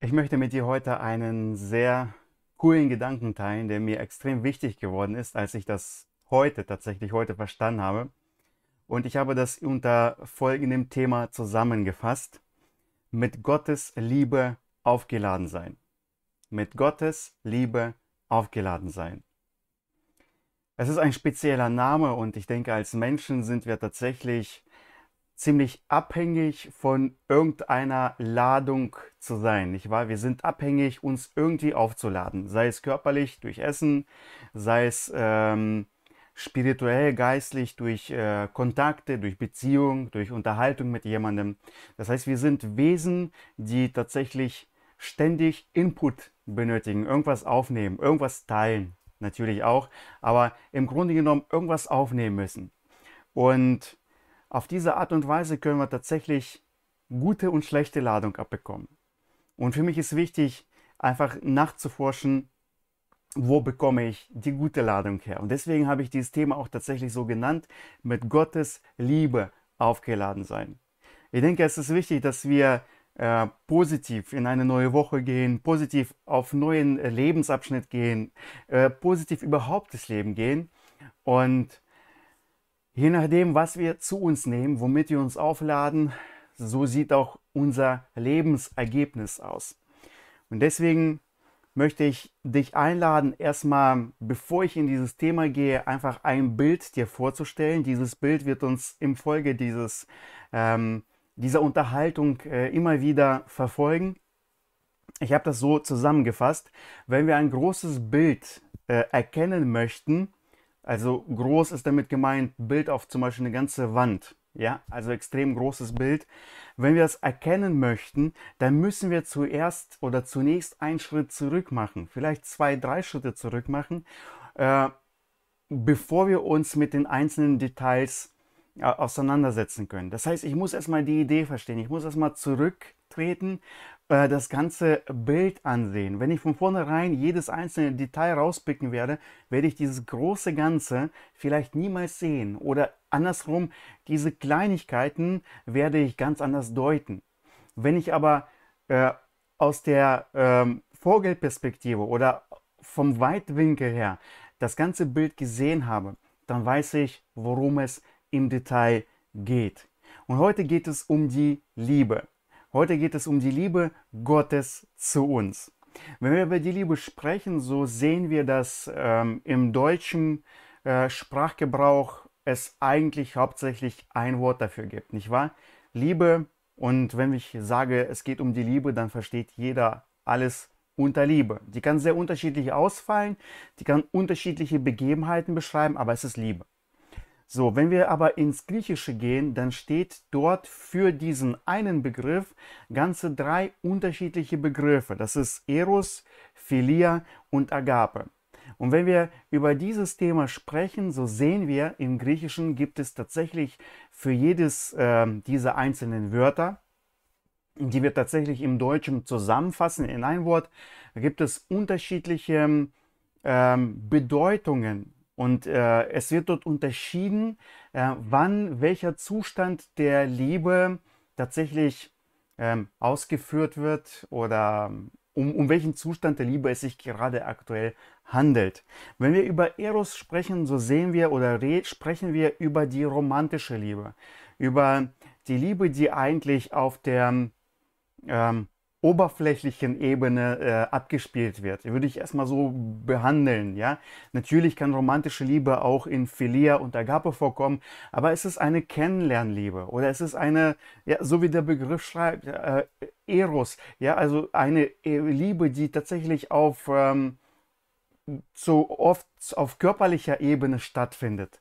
Ich möchte mit dir heute einen sehr coolen Gedanken teilen, der mir extrem wichtig geworden ist, als ich das heute tatsächlich heute verstanden habe. Und ich habe das unter folgendem Thema zusammengefasst. Mit Gottes Liebe aufgeladen sein. Mit Gottes Liebe aufgeladen sein. Es ist ein spezieller Name und ich denke, als Menschen sind wir tatsächlich ziemlich abhängig von irgendeiner Ladung zu sein, nicht wahr? Wir sind abhängig, uns irgendwie aufzuladen, sei es körperlich durch Essen, sei es ähm, spirituell, geistlich durch äh, Kontakte, durch Beziehung, durch Unterhaltung mit jemandem. Das heißt, wir sind Wesen, die tatsächlich ständig Input benötigen, irgendwas aufnehmen, irgendwas teilen natürlich auch, aber im Grunde genommen irgendwas aufnehmen müssen. Und auf diese Art und Weise können wir tatsächlich gute und schlechte Ladung abbekommen. Und für mich ist wichtig, einfach nachzuforschen, wo bekomme ich die gute Ladung her. Und deswegen habe ich dieses Thema auch tatsächlich so genannt, mit Gottes Liebe aufgeladen sein. Ich denke, es ist wichtig, dass wir äh, positiv in eine neue Woche gehen, positiv auf einen neuen äh, Lebensabschnitt gehen, äh, positiv überhaupt das Leben gehen. Und je nachdem, was wir zu uns nehmen, womit wir uns aufladen, so sieht auch unser Lebensergebnis aus. Und deswegen möchte ich dich einladen, erstmal, bevor ich in dieses Thema gehe, einfach ein Bild dir vorzustellen. Dieses Bild wird uns im Folge dieses ähm, dieser Unterhaltung äh, immer wieder verfolgen. Ich habe das so zusammengefasst. Wenn wir ein großes Bild äh, erkennen möchten, also groß ist damit gemeint, Bild auf zum Beispiel eine ganze Wand, ja, also extrem großes Bild. Wenn wir das erkennen möchten, dann müssen wir zuerst oder zunächst einen Schritt zurück machen, vielleicht zwei, drei Schritte zurück machen, äh, bevor wir uns mit den einzelnen Details auseinandersetzen können. Das heißt, ich muss erstmal die Idee verstehen, ich muss erstmal zurücktreten, äh, das ganze Bild ansehen. Wenn ich von vornherein jedes einzelne Detail rauspicken werde, werde ich dieses große Ganze vielleicht niemals sehen oder andersrum, diese Kleinigkeiten werde ich ganz anders deuten. Wenn ich aber äh, aus der ähm, Vogelperspektive oder vom Weitwinkel her das ganze Bild gesehen habe, dann weiß ich, worum es geht im Detail geht. Und heute geht es um die Liebe. Heute geht es um die Liebe Gottes zu uns. Wenn wir über die Liebe sprechen, so sehen wir, dass ähm, im deutschen äh, Sprachgebrauch es eigentlich hauptsächlich ein Wort dafür gibt, nicht wahr? Liebe. Und wenn ich sage, es geht um die Liebe, dann versteht jeder alles unter Liebe. Die kann sehr unterschiedlich ausfallen, die kann unterschiedliche Begebenheiten beschreiben, aber es ist Liebe. So, wenn wir aber ins Griechische gehen, dann steht dort für diesen einen Begriff ganze drei unterschiedliche Begriffe. Das ist Eros, Philia und Agape. Und wenn wir über dieses Thema sprechen, so sehen wir, im Griechischen gibt es tatsächlich für jedes äh, dieser einzelnen Wörter, die wir tatsächlich im Deutschen zusammenfassen in ein Wort, gibt es unterschiedliche ähm, Bedeutungen und äh, es wird dort unterschieden, äh, wann welcher Zustand der Liebe tatsächlich ähm, ausgeführt wird oder um, um welchen Zustand der Liebe es sich gerade aktuell handelt. Wenn wir über Eros sprechen, so sehen wir oder sprechen wir über die romantische Liebe, über die Liebe, die eigentlich auf der ähm, oberflächlichen Ebene äh, abgespielt wird. Würde ich erstmal so behandeln, ja. Natürlich kann romantische Liebe auch in Philia und Agape vorkommen, aber es ist eine Kennenlernliebe oder es ist eine, ja, so wie der Begriff schreibt, äh, Eros, ja, also eine äh, Liebe, die tatsächlich auf ähm, so oft auf körperlicher Ebene stattfindet.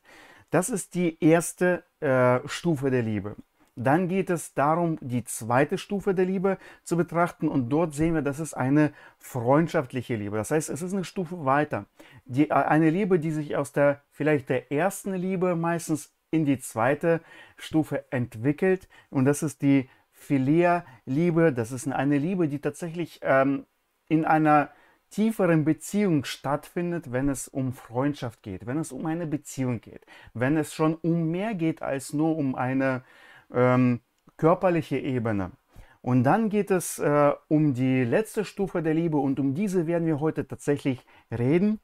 Das ist die erste äh, Stufe der Liebe. Dann geht es darum, die zweite Stufe der Liebe zu betrachten und dort sehen wir, das ist eine freundschaftliche Liebe. Das heißt, es ist eine Stufe weiter. Die, äh, eine Liebe, die sich aus der vielleicht der ersten Liebe meistens in die zweite Stufe entwickelt und das ist die Philia-Liebe. Das ist eine Liebe, die tatsächlich ähm, in einer tieferen Beziehung stattfindet, wenn es um Freundschaft geht, wenn es um eine Beziehung geht, wenn es schon um mehr geht als nur um eine ähm, körperliche Ebene. Und dann geht es äh, um die letzte Stufe der Liebe und um diese werden wir heute tatsächlich reden,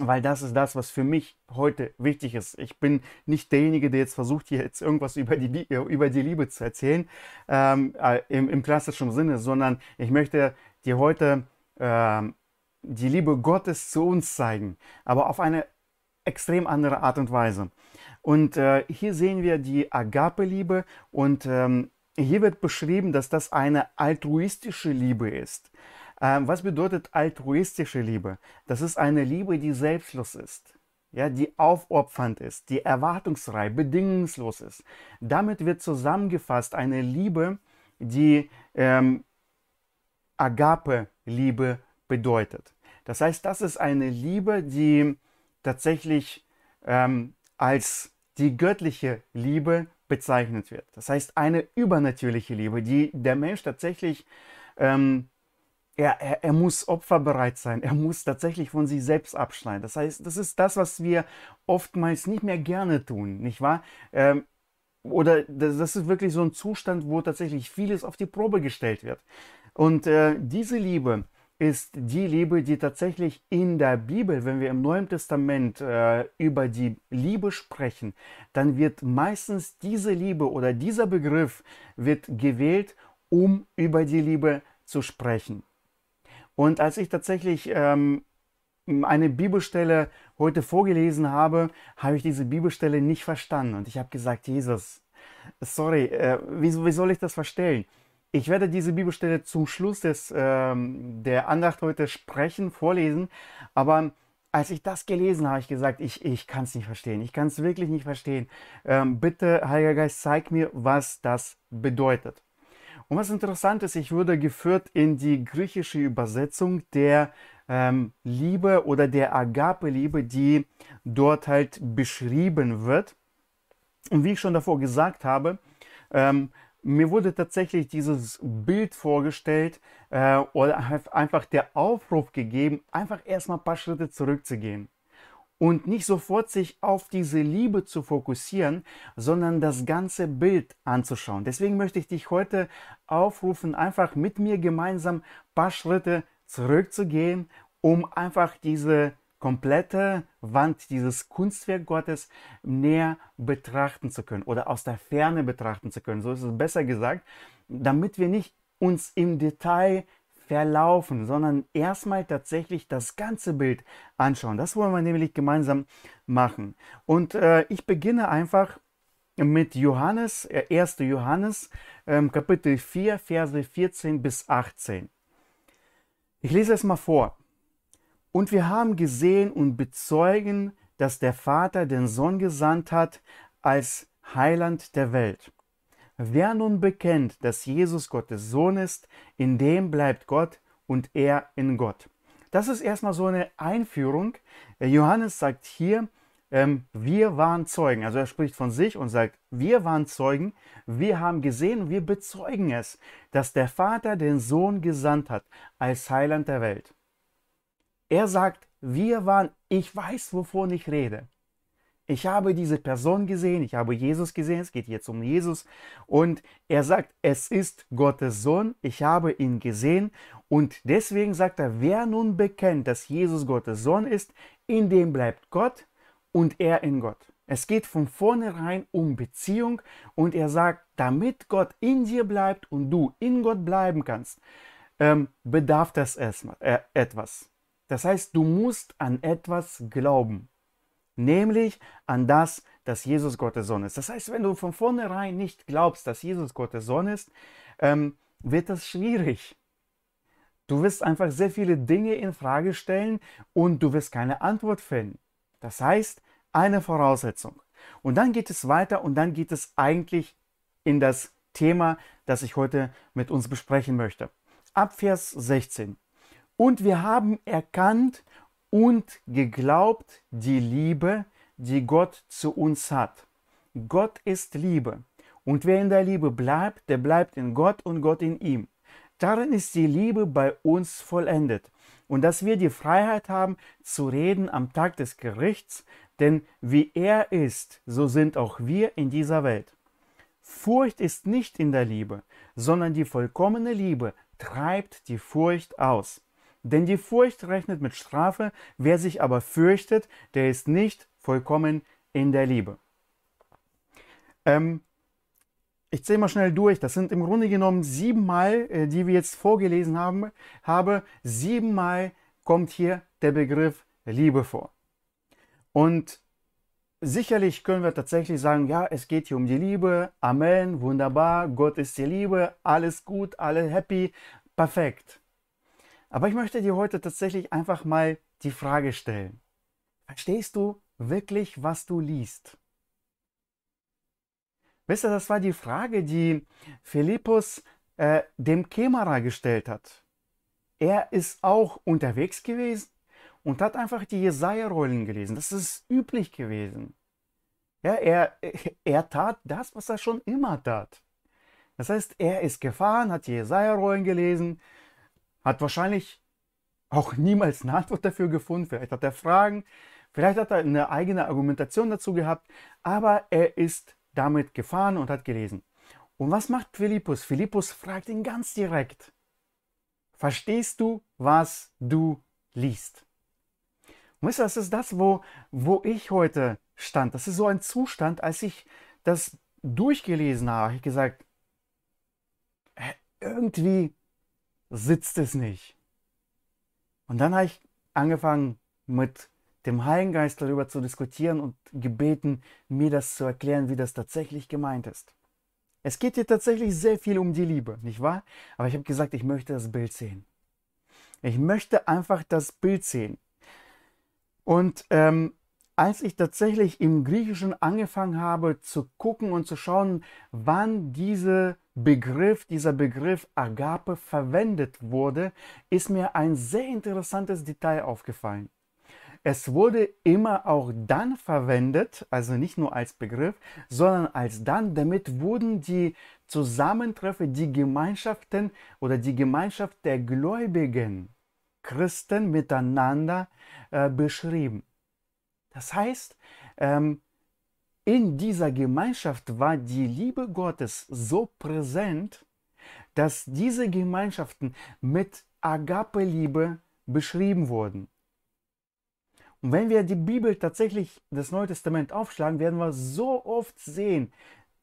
weil das ist das, was für mich heute wichtig ist. Ich bin nicht derjenige, der jetzt versucht, hier jetzt irgendwas über die, äh, über die Liebe zu erzählen, ähm, äh, im, im, klassischen Sinne, sondern ich möchte dir heute äh, die Liebe Gottes zu uns zeigen, aber auf eine extrem andere Art und Weise. Und äh, hier sehen wir die Agape-Liebe und ähm, hier wird beschrieben, dass das eine altruistische Liebe ist. Ähm, was bedeutet altruistische Liebe? Das ist eine Liebe, die selbstlos ist ja, die aufopfernd ist, die erwartungsfrei, bedingungslos ist. Damit wird zusammengefasst eine Liebe, die ähm, Agape-Liebe bedeutet. Das heißt, das ist eine Liebe, die tatsächlich ähm, als die göttliche Liebe bezeichnet wird. Das heißt, eine übernatürliche Liebe, die der Mensch tatsächlich, ähm, er, er, er muss opferbereit sein, er muss tatsächlich von sich selbst abschneiden. Das heißt, das ist das, was wir oftmals nicht mehr gerne tun, nicht wahr? Ähm, oder das, das, ist wirklich so ein Zustand, wo tatsächlich vieles auf die Probe gestellt wird. Und äh, diese Liebe, ist die Liebe, die tatsächlich in der Bibel, wenn wir im Neuen Testament äh, über die Liebe sprechen, dann wird meistens diese Liebe oder dieser Begriff wird gewählt, um über die Liebe zu sprechen. Und als ich tatsächlich ähm, eine Bibelstelle heute vorgelesen habe, habe ich diese Bibelstelle nicht verstanden. Und ich habe gesagt, Jesus, sorry, äh, wie, wie soll ich das verstehen? Ich werde diese Bibelstelle zum Schluss des, ähm, der Andacht heute sprechen, vorlesen. Aber als ich das gelesen habe, habe ich gesagt, ich, ich kann es nicht verstehen. Ich kann es wirklich nicht verstehen. Ähm, bitte, Heiliger Geist, zeig mir, was das bedeutet. Und was interessant ist, ich wurde geführt in die griechische Übersetzung der ähm, Liebe oder der Agape-Liebe, die dort halt beschrieben wird. Und wie ich schon davor gesagt habe, ähm, mir wurde tatsächlich dieses Bild vorgestellt äh, oder einfach der Aufruf gegeben, einfach erstmal ein paar Schritte zurückzugehen. Und nicht sofort sich auf diese Liebe zu fokussieren, sondern das ganze Bild anzuschauen. Deswegen möchte ich dich heute aufrufen, einfach mit mir gemeinsam ein paar Schritte zurückzugehen, um einfach diese komplette Wand, dieses Kunstwerk Gottes näher betrachten zu können oder aus der Ferne betrachten zu können. So ist es besser gesagt, damit wir nicht uns im Detail verlaufen, sondern erstmal tatsächlich das ganze Bild anschauen. Das wollen wir nämlich gemeinsam machen. Und äh, ich beginne einfach mit Johannes, äh, 1. Johannes, äh, Kapitel 4, Verse 14 bis 18. Ich lese es mal vor. Und wir haben gesehen und bezeugen, dass der Vater den Sohn gesandt hat als Heiland der Welt. Wer nun bekennt, dass Jesus Gottes Sohn ist, in dem bleibt Gott und er in Gott. Das ist erstmal so eine Einführung. Äh, Johannes sagt hier, ähm, wir waren Zeugen. Also er spricht von sich und sagt, wir waren Zeugen, wir haben gesehen, wir bezeugen es, dass der Vater den Sohn gesandt hat als Heiland der Welt. Er sagt, wir waren, ich weiß, wovon ich rede. Ich habe diese Person gesehen, ich habe Jesus gesehen, es geht jetzt um Jesus. Und er sagt, es ist Gottes Sohn, ich habe ihn gesehen. Und deswegen sagt er, wer nun bekennt, dass Jesus Gottes Sohn ist, in dem bleibt Gott und er in Gott. Es geht von vornherein um Beziehung und er sagt, damit Gott in dir bleibt und du in Gott bleiben kannst, ähm, bedarf das erstmal äh, etwas. Das heißt, du musst an etwas glauben, nämlich an das, dass Jesus Gottes Sohn ist. Das heißt, wenn du von vornherein nicht glaubst, dass Jesus Gottes Sohn ist, ähm, wird das schwierig. Du wirst einfach sehr viele Dinge in Frage stellen und du wirst keine Antwort finden. Das heißt, eine Voraussetzung. Und dann geht es weiter und dann geht es eigentlich in das Thema, das ich heute mit uns besprechen möchte. Ab Vers 16. Und wir haben erkannt und geglaubt die Liebe, die Gott zu uns hat. Gott ist Liebe. Und wer in der Liebe bleibt, der bleibt in Gott und Gott in ihm. Darin ist die Liebe bei uns vollendet. Und dass wir die Freiheit haben, zu reden am Tag des Gerichts, denn wie er ist, so sind auch wir in dieser Welt. Furcht ist nicht in der Liebe, sondern die vollkommene Liebe treibt die Furcht aus. Denn die Furcht rechnet mit Strafe, wer sich aber fürchtet, der ist nicht vollkommen in der Liebe. Ähm, ich zähle mal schnell durch. Das sind im Grunde genommen siebenmal, äh, die wir jetzt vorgelesen haben, habe, siebenmal kommt hier der Begriff Liebe vor. Und sicherlich können wir tatsächlich sagen, ja, es geht hier um die Liebe. Amen, wunderbar, Gott ist die Liebe, alles gut, alle happy, perfekt. Aber ich möchte dir heute tatsächlich einfach mal die Frage stellen. Verstehst du wirklich, was du liest? Wisst ihr, das war die Frage, die Philippus äh, dem Kämmerer gestellt hat. Er ist auch unterwegs gewesen und hat einfach die Jesaja-Rollen gelesen. Das ist üblich gewesen. Ja, er, er tat das, was er schon immer tat. Das heißt, er ist gefahren, hat die Jesaja-Rollen gelesen, hat wahrscheinlich auch niemals eine Antwort dafür gefunden. Vielleicht hat er Fragen, vielleicht hat er eine eigene Argumentation dazu gehabt, aber er ist damit gefahren und hat gelesen. Und was macht Philippus? Philippus fragt ihn ganz direkt. Verstehst du, was du liest? Und wisst das ist das, wo, wo ich heute stand. Das ist so ein Zustand, als ich das durchgelesen habe, habe ich gesagt, irgendwie sitzt es nicht. Und dann habe ich angefangen mit dem Heiligen Geist darüber zu diskutieren und gebeten, mir das zu erklären, wie das tatsächlich gemeint ist. Es geht hier tatsächlich sehr viel um die Liebe, nicht wahr? Aber ich habe gesagt, ich möchte das Bild sehen. Ich möchte einfach das Bild sehen. Und ähm, als ich tatsächlich im Griechischen angefangen habe zu gucken und zu schauen, wann diese Begriff, dieser Begriff Agape verwendet wurde, ist mir ein sehr interessantes Detail aufgefallen. Es wurde immer auch dann verwendet, also nicht nur als Begriff, sondern als dann, damit wurden die Zusammentreffe, die Gemeinschaften oder die Gemeinschaft der Gläubigen, Christen miteinander äh, beschrieben. Das heißt, ähm, in dieser Gemeinschaft war die Liebe Gottes so präsent, dass diese Gemeinschaften mit Agape-Liebe beschrieben wurden. Und wenn wir die Bibel tatsächlich, das Neue Testament aufschlagen, werden wir so oft sehen,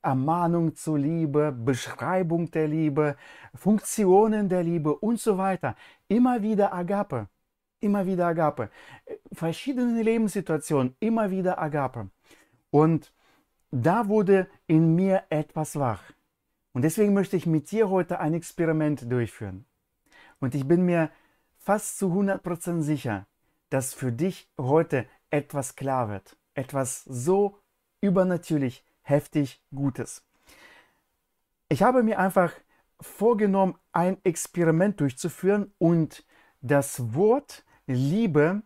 Ermahnung zur Liebe, Beschreibung der Liebe, Funktionen der Liebe und so weiter. Immer wieder Agape, immer wieder Agape. Verschiedene Lebenssituationen, immer wieder Agape. Und da wurde in mir etwas wach. Und deswegen möchte ich mit dir heute ein Experiment durchführen. Und ich bin mir fast zu 100% sicher, dass für dich heute etwas klar wird. Etwas so übernatürlich, heftig Gutes. Ich habe mir einfach vorgenommen, ein Experiment durchzuführen und das Wort Liebe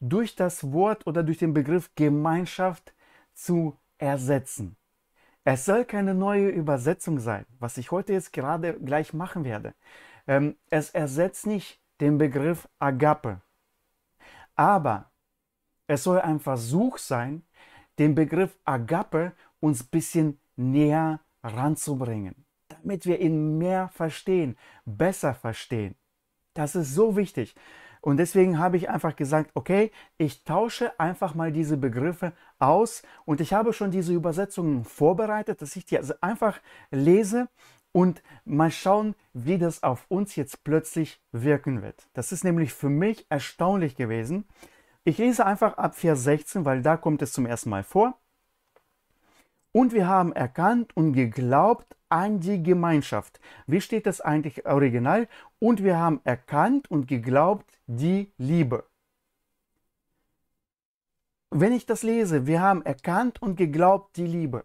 durch das Wort oder durch den Begriff Gemeinschaft zu ersetzen. Es soll keine neue Übersetzung sein, was ich heute jetzt gerade gleich machen werde. Ähm, es ersetzt nicht den Begriff Agape, aber es soll ein Versuch sein, den Begriff Agape uns ein bisschen näher ranzubringen, damit wir ihn mehr verstehen, besser verstehen. Das ist so wichtig. Und deswegen habe ich einfach gesagt, okay, ich tausche einfach mal diese Begriffe aus und ich habe schon diese Übersetzungen vorbereitet, dass ich die also einfach lese und mal schauen, wie das auf uns jetzt plötzlich wirken wird. Das ist nämlich für mich erstaunlich gewesen. Ich lese einfach ab Vers 16, weil da kommt es zum ersten Mal vor. Und wir haben erkannt und geglaubt an die Gemeinschaft. Wie steht das eigentlich original? Und wir haben erkannt und geglaubt die Liebe. Wenn ich das lese, wir haben erkannt und geglaubt die Liebe,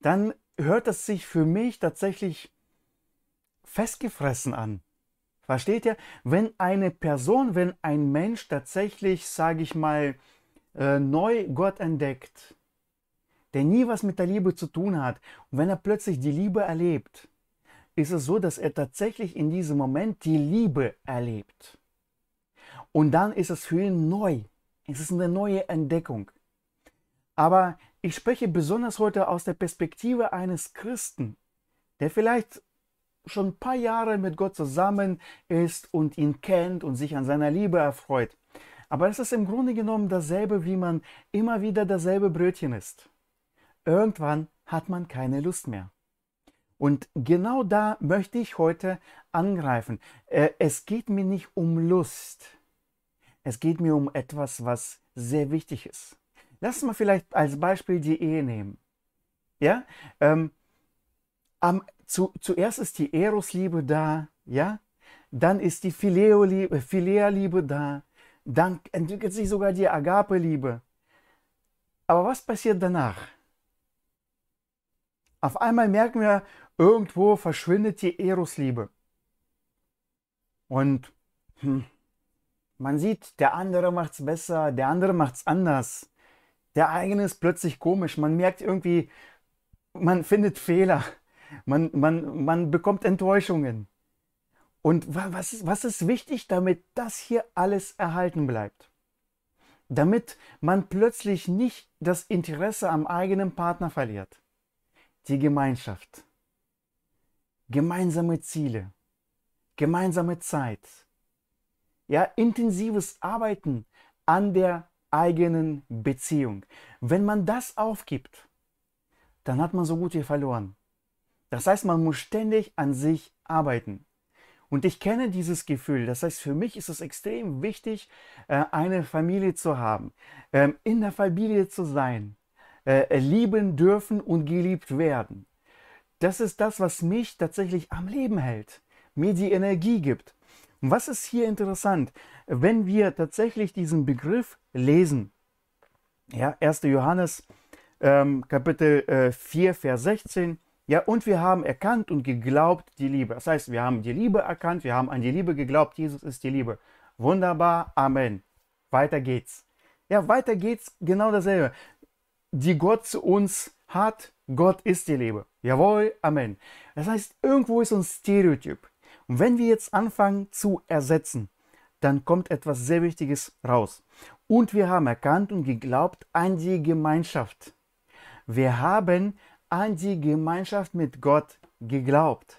dann hört es sich für mich tatsächlich festgefressen an. Versteht ihr? Wenn eine Person, wenn ein Mensch tatsächlich, sage ich mal, äh, neu Gott entdeckt, der nie was mit der Liebe zu tun hat, und wenn er plötzlich die Liebe erlebt, ist es so, dass er tatsächlich in diesem Moment die Liebe erlebt. Und dann ist es für ihn neu. Es ist eine neue Entdeckung. Aber ich spreche besonders heute aus der Perspektive eines Christen, der vielleicht schon ein paar Jahre mit Gott zusammen ist und ihn kennt und sich an seiner Liebe erfreut. Aber es ist im Grunde genommen dasselbe, wie man immer wieder dasselbe Brötchen isst. Irgendwann hat man keine Lust mehr. Und genau da möchte ich heute angreifen. Äh, es geht mir nicht um Lust. Es geht mir um etwas, was sehr wichtig ist. Lass mal vielleicht als Beispiel die Ehe nehmen. Ja, ähm, am, zu, zuerst ist die Eros-Liebe da, ja, dann ist die äh, Philea-Liebe Philea da, dann entwickelt sich sogar die Agape-Liebe. Aber was passiert danach? Auf einmal merken wir, irgendwo verschwindet die Eros-Liebe. Und hm, man sieht, der andere macht es besser, der andere macht es anders. Der eigene ist plötzlich komisch. Man merkt irgendwie, man findet Fehler. Man, man, man bekommt Enttäuschungen. Und was, was ist wichtig, damit das hier alles erhalten bleibt? Damit man plötzlich nicht das Interesse am eigenen Partner verliert die Gemeinschaft, gemeinsame Ziele, gemeinsame Zeit, ja, intensives Arbeiten an der eigenen Beziehung. Wenn man das aufgibt, dann hat man so gut wie verloren. Das heißt, man muss ständig an sich arbeiten. Und ich kenne dieses Gefühl. Das heißt, für mich ist es extrem wichtig, äh, eine Familie zu haben, ähm, in der Familie zu sein, äh, lieben dürfen und geliebt werden. Das ist das, was mich tatsächlich am Leben hält, mir die Energie gibt. Und was ist hier interessant? Wenn wir tatsächlich diesen Begriff lesen, ja, 1. Johannes ähm, Kapitel äh, 4, Vers 16, ja, und wir haben erkannt und geglaubt die Liebe. Das heißt, wir haben die Liebe erkannt, wir haben an die Liebe geglaubt, Jesus ist die Liebe. Wunderbar, Amen. Weiter geht's. Ja, weiter geht's genau dasselbe die Gott zu uns hat. Gott ist die Liebe. Jawohl, Amen. Das heißt, irgendwo ist ein Stereotyp. Und wenn wir jetzt anfangen zu ersetzen, dann kommt etwas sehr Wichtiges raus. Und wir haben erkannt und geglaubt an die Gemeinschaft. Wir haben an die Gemeinschaft mit Gott geglaubt,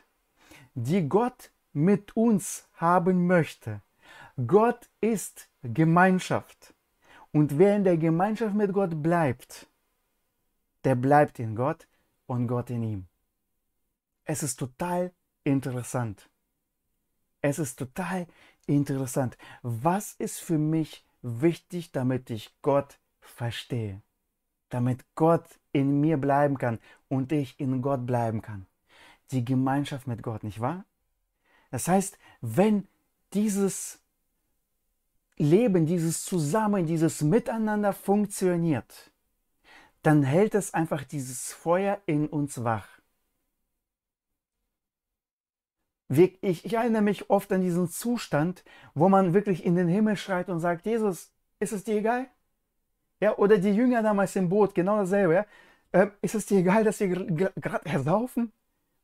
die Gott mit uns haben möchte. Gott ist Gemeinschaft. Und wer in der Gemeinschaft mit Gott bleibt, der bleibt in Gott und Gott in ihm. Es ist total interessant. Es ist total interessant. Was ist für mich wichtig, damit ich Gott verstehe? Damit Gott in mir bleiben kann und ich in Gott bleiben kann. Die Gemeinschaft mit Gott, nicht wahr? Das heißt, wenn dieses Leben, dieses Zusammen, dieses Miteinander funktioniert, dann hält es einfach dieses Feuer in uns wach. Ich, ich, erinnere mich oft an diesen Zustand, wo man wirklich in den Himmel schreit und sagt, Jesus, ist es dir egal? Ja, oder die Jünger damals im Boot, genau dasselbe. Ja? Äh, ist es dir egal, dass wir gerade ersaufen?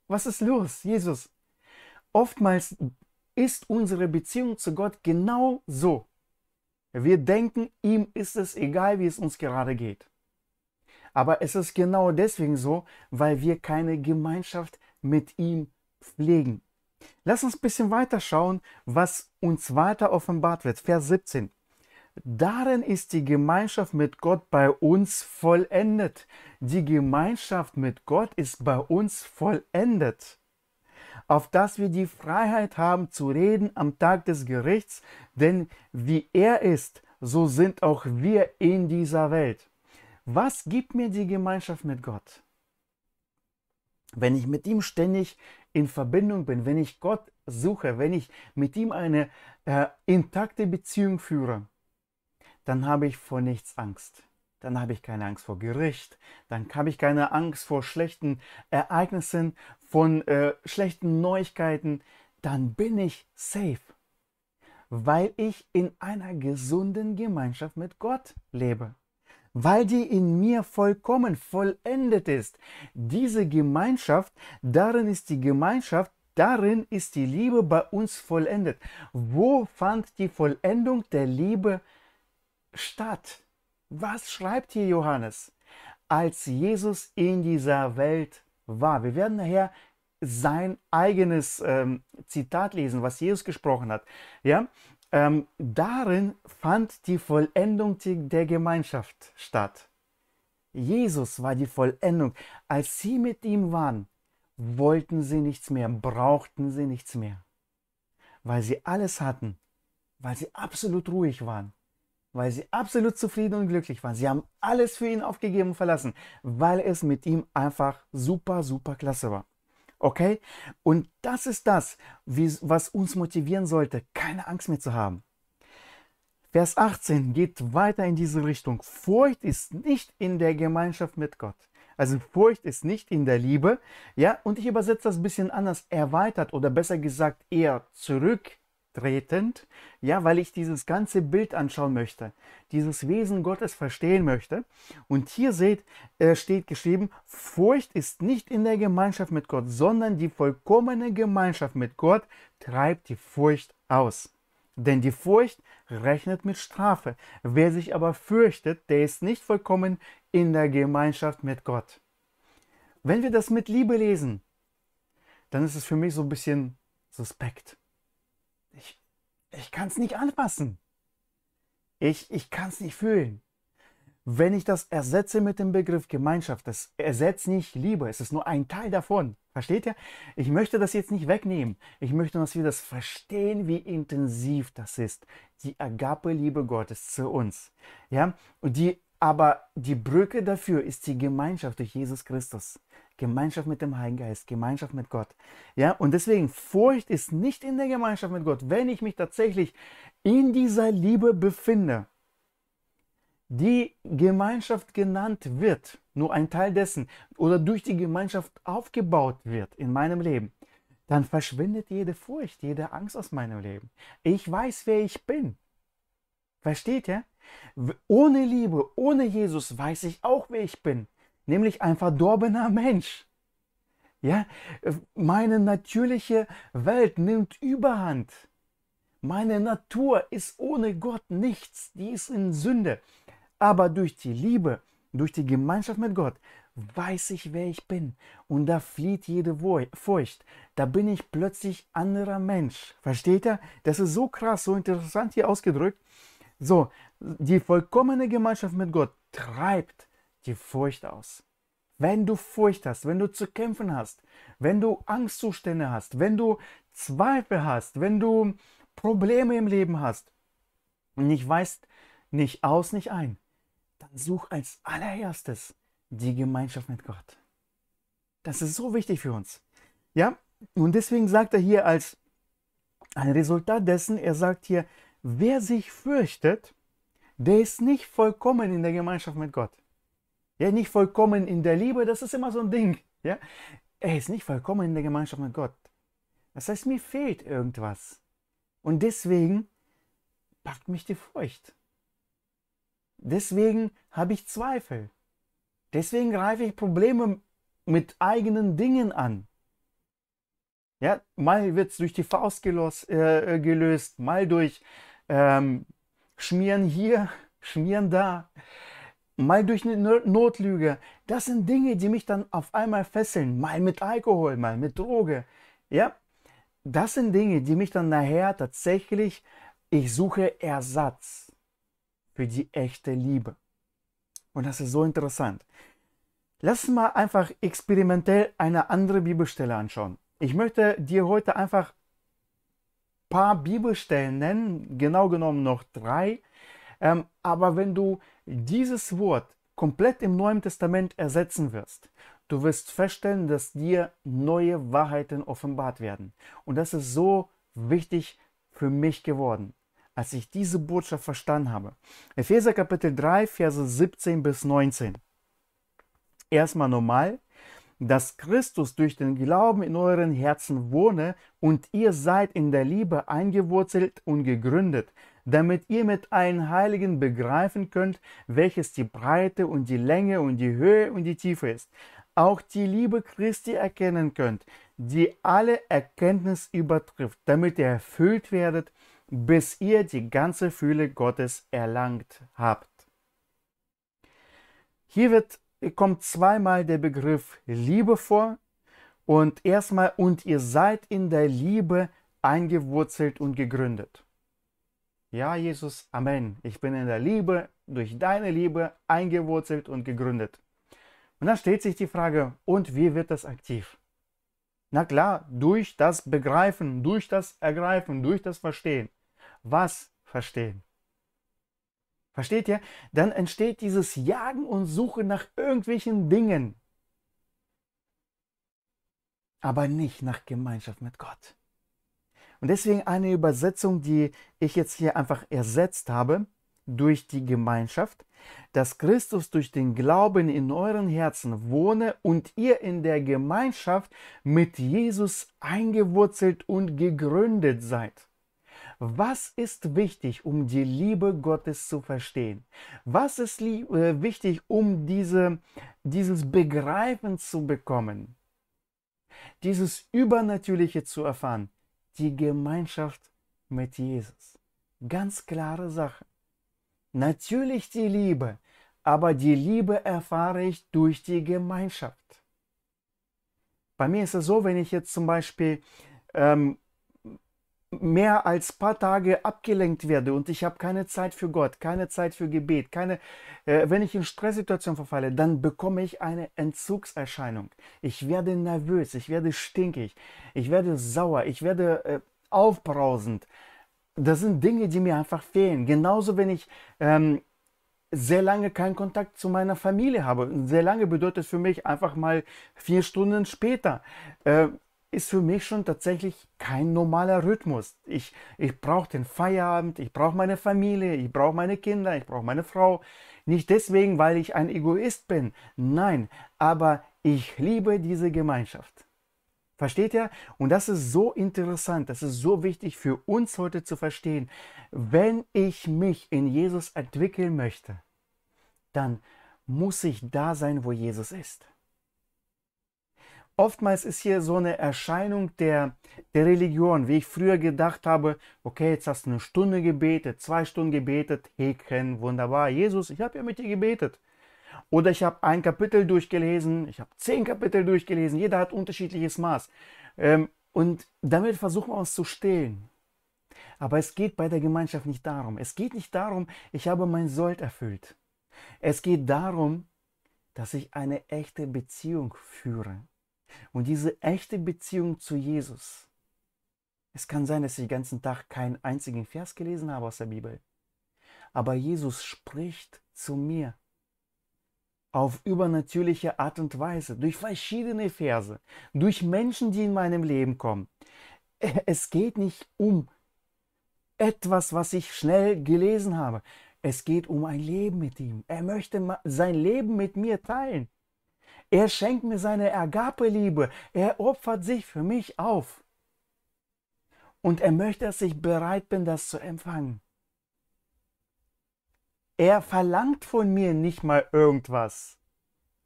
Was ist los, Jesus? Oftmals ist unsere Beziehung zu Gott genau so. Wir denken, ihm ist es egal, wie es uns gerade geht. Aber es ist genau deswegen so, weil wir keine Gemeinschaft mit ihm pflegen. Lass uns ein bisschen weiter schauen, was uns weiter offenbart wird. Vers 17. Darin ist die Gemeinschaft mit Gott bei uns vollendet. Die Gemeinschaft mit Gott ist bei uns vollendet auf dass wir die Freiheit haben zu reden am Tag des Gerichts, denn wie er ist, so sind auch wir in dieser Welt. Was gibt mir die Gemeinschaft mit Gott? Wenn ich mit ihm ständig in Verbindung bin, wenn ich Gott suche, wenn ich mit ihm eine äh, intakte Beziehung führe, dann habe ich vor nichts Angst. Dann habe ich keine Angst vor Gericht, dann habe ich keine Angst vor schlechten Ereignissen, von äh, schlechten Neuigkeiten, dann bin ich safe, weil ich in einer gesunden Gemeinschaft mit Gott lebe weil die in mir vollkommen vollendet ist. Diese Gemeinschaft, darin ist die Gemeinschaft, darin ist die Liebe bei uns vollendet. Wo fand die Vollendung der Liebe statt? Was schreibt hier Johannes? Als Jesus in dieser Welt war. Wir werden nachher sein eigenes ähm, Zitat lesen, was Jesus gesprochen hat. Ja, ähm, darin fand die Vollendung der Gemeinschaft statt. Jesus war die Vollendung. Als sie mit ihm waren, wollten sie nichts mehr, brauchten sie nichts mehr, weil sie alles hatten, weil sie absolut ruhig waren, weil sie absolut zufrieden und glücklich waren. Sie haben alles für ihn aufgegeben und verlassen, weil es mit ihm einfach super, super klasse war. Okay? Und das ist das, was uns motivieren sollte, keine Angst mehr zu haben. Vers 18 geht weiter in diese Richtung. Furcht ist nicht in der Gemeinschaft mit Gott. Also Furcht ist nicht in der Liebe. Ja, und ich übersetze das ein bisschen anders, erweitert oder besser gesagt eher zurück tretend, ja, weil ich dieses ganze Bild anschauen möchte, dieses Wesen Gottes verstehen möchte. Und hier seht, äh, steht geschrieben, Furcht ist nicht in der Gemeinschaft mit Gott, sondern die vollkommene Gemeinschaft mit Gott treibt die Furcht aus. Denn die Furcht rechnet mit Strafe. Wer sich aber fürchtet, der ist nicht vollkommen in der Gemeinschaft mit Gott. Wenn wir das mit Liebe lesen, dann ist es für mich so ein bisschen suspekt ich kann es nicht anpassen. Ich, ich kann es nicht fühlen. Wenn ich das ersetze mit dem Begriff Gemeinschaft, das ersetzt nicht Liebe, es ist nur ein Teil davon. Versteht ihr? Ich möchte das jetzt nicht wegnehmen. Ich möchte, dass wir das verstehen, wie intensiv das ist. Die Agape-Liebe Gottes zu uns. Ja? Und die, aber die Brücke dafür ist die Gemeinschaft durch Jesus Christus. Gemeinschaft mit dem Heiligen Geist, Gemeinschaft mit Gott. Ja, und deswegen, Furcht ist nicht in der Gemeinschaft mit Gott. Wenn ich mich tatsächlich in dieser Liebe befinde, die Gemeinschaft genannt wird, nur ein Teil dessen, oder durch die Gemeinschaft aufgebaut wird in meinem Leben, dann verschwindet jede Furcht, jede Angst aus meinem Leben. Ich weiß, wer ich bin. Versteht ihr? Ohne Liebe, ohne Jesus weiß ich auch, wer ich bin nämlich ein verdorbener Mensch. Ja, meine natürliche Welt nimmt Überhand. Meine Natur ist ohne Gott nichts, die ist in Sünde. Aber durch die Liebe, durch die Gemeinschaft mit Gott, weiß ich, wer ich bin. Und da flieht jede Furcht. Da bin ich plötzlich anderer Mensch. Versteht ihr? Das ist so krass, so interessant hier ausgedrückt. So, die vollkommene Gemeinschaft mit Gott treibt die Furcht aus. Wenn du Furcht hast, wenn du zu kämpfen hast, wenn du Angstzustände hast, wenn du Zweifel hast, wenn du Probleme im Leben hast und nicht weißt, nicht aus, nicht ein, dann such als allererstes die Gemeinschaft mit Gott. Das ist so wichtig für uns. Ja, und deswegen sagt er hier als ein Resultat dessen, er sagt hier, wer sich fürchtet, der ist nicht vollkommen in der Gemeinschaft mit Gott. Ja, nicht vollkommen in der Liebe, das ist immer so ein Ding. Ja? Er ist nicht vollkommen in der Gemeinschaft mit Gott. Das heißt, mir fehlt irgendwas. Und deswegen packt mich die Furcht. Deswegen habe ich Zweifel. Deswegen greife ich Probleme mit eigenen Dingen an. Ja, mal wird es durch die Faust gelöst, äh, äh, gelöst mal durch ähm, Schmieren hier, Schmieren da mal durch eine Notlüge. Das sind Dinge, die mich dann auf einmal fesseln. Mal mit Alkohol, mal mit Droge. Ja, das sind Dinge, die mich dann nachher tatsächlich, ich suche Ersatz für die echte Liebe. Und das ist so interessant. Lass uns mal einfach experimentell eine andere Bibelstelle anschauen. Ich möchte dir heute einfach ein paar Bibelstellen nennen, genau genommen noch drei, ähm, aber wenn du dieses Wort komplett im Neuen Testament ersetzen wirst, du wirst feststellen, dass dir neue Wahrheiten offenbart werden. Und das ist so wichtig für mich geworden, als ich diese Botschaft verstanden habe. Epheser Kapitel 3, Verse 17 bis 19. Erstmal normal, dass Christus durch den Glauben in euren Herzen wohne und ihr seid in der Liebe eingewurzelt und gegründet, damit ihr mit allen Heiligen begreifen könnt, welches die Breite und die Länge und die Höhe und die Tiefe ist. Auch die Liebe Christi erkennen könnt, die alle Erkenntnis übertrifft, damit ihr erfüllt werdet, bis ihr die ganze Fülle Gottes erlangt habt. Hier wird, kommt zweimal der Begriff Liebe vor und erstmal und ihr seid in der Liebe eingewurzelt und gegründet. Ja, Jesus, Amen. Ich bin in der Liebe, durch deine Liebe eingewurzelt und gegründet. Und dann stellt sich die Frage, und wie wird das aktiv? Na klar, durch das Begreifen, durch das Ergreifen, durch das Verstehen. Was verstehen? Versteht ihr? Dann entsteht dieses Jagen und Suchen nach irgendwelchen Dingen. Aber nicht nach Gemeinschaft mit Gott. Und deswegen eine Übersetzung, die ich jetzt hier einfach ersetzt habe durch die Gemeinschaft, dass Christus durch den Glauben in euren Herzen wohne und ihr in der Gemeinschaft mit Jesus eingewurzelt und gegründet seid. Was ist wichtig, um die Liebe Gottes zu verstehen? Was ist äh, wichtig, um diese, dieses Begreifen zu bekommen? Dieses Übernatürliche zu erfahren? die Gemeinschaft mit Jesus. Ganz klare Sache. Natürlich die Liebe, aber die Liebe erfahre ich durch die Gemeinschaft. Bei mir ist es so, wenn ich jetzt zum Beispiel ähm, mehr als paar Tage abgelenkt werde und ich habe keine Zeit für Gott, keine Zeit für Gebet, keine, äh, wenn ich in Stresssituationen verfalle, dann bekomme ich eine Entzugserscheinung. Ich werde nervös, ich werde stinkig, ich werde sauer, ich werde äh, aufbrausend. Das sind Dinge, die mir einfach fehlen. Genauso, wenn ich ähm, sehr lange keinen Kontakt zu meiner Familie habe. Sehr lange bedeutet für mich einfach mal vier Stunden später. Äh, ist für mich schon tatsächlich kein normaler Rhythmus. Ich, ich brauche den Feierabend, ich brauche meine Familie, ich brauche meine Kinder, ich brauche meine Frau. Nicht deswegen, weil ich ein Egoist bin, nein, aber ich liebe diese Gemeinschaft. Versteht ihr? Und das ist so interessant, das ist so wichtig für uns heute zu verstehen. Wenn ich mich in Jesus entwickeln möchte, dann muss ich da sein, wo Jesus ist oftmals ist hier so eine Erscheinung der, der Religion, wie ich früher gedacht habe, okay, jetzt hast du eine Stunde gebetet, zwei Stunden gebetet, Heken, wunderbar, Jesus, ich habe ja mit dir gebetet. Oder ich habe ein Kapitel durchgelesen, ich habe zehn Kapitel durchgelesen, jeder hat unterschiedliches Maß. Ähm, und damit versuchen wir uns zu stehlen. Aber es geht bei der Gemeinschaft nicht darum. Es geht nicht darum, ich habe mein Sold erfüllt. Es geht darum, dass ich eine echte Beziehung führe. Und diese echte Beziehung zu Jesus, es kann sein, dass ich den ganzen Tag keinen einzigen Vers gelesen habe aus der Bibel, aber Jesus spricht zu mir auf übernatürliche Art und Weise, durch verschiedene Verse, durch Menschen, die in meinem Leben kommen. Es geht nicht um etwas, was ich schnell gelesen habe. Es geht um ein Leben mit ihm. Er möchte sein Leben mit mir teilen. Er schenkt mir seine Ergabe-Liebe. Er opfert sich für mich auf. Und er möchte, dass ich bereit bin, das zu empfangen. Er verlangt von mir nicht mal irgendwas.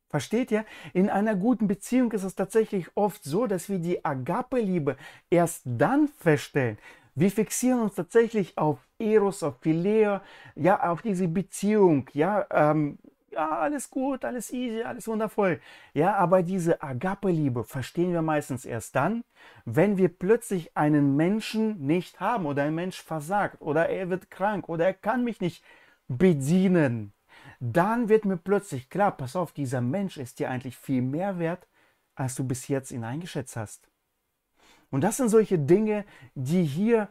Versteht ihr? In einer guten Beziehung ist es tatsächlich oft so, dass wir die Agape-Liebe erst dann feststellen. Wir fixieren uns tatsächlich auf Eros, auf Philea, ja, auf diese Beziehung, ja, ähm, ja, alles gut, alles easy, alles wundervoll. Ja, aber diese Agape-Liebe verstehen wir meistens erst dann, wenn wir plötzlich einen Menschen nicht haben oder ein Mensch versagt oder er wird krank oder er kann mich nicht bedienen. Dann wird mir plötzlich klar, pass auf, dieser Mensch ist dir eigentlich viel mehr wert, als du bis jetzt ihn eingeschätzt hast. Und das sind solche Dinge, die hier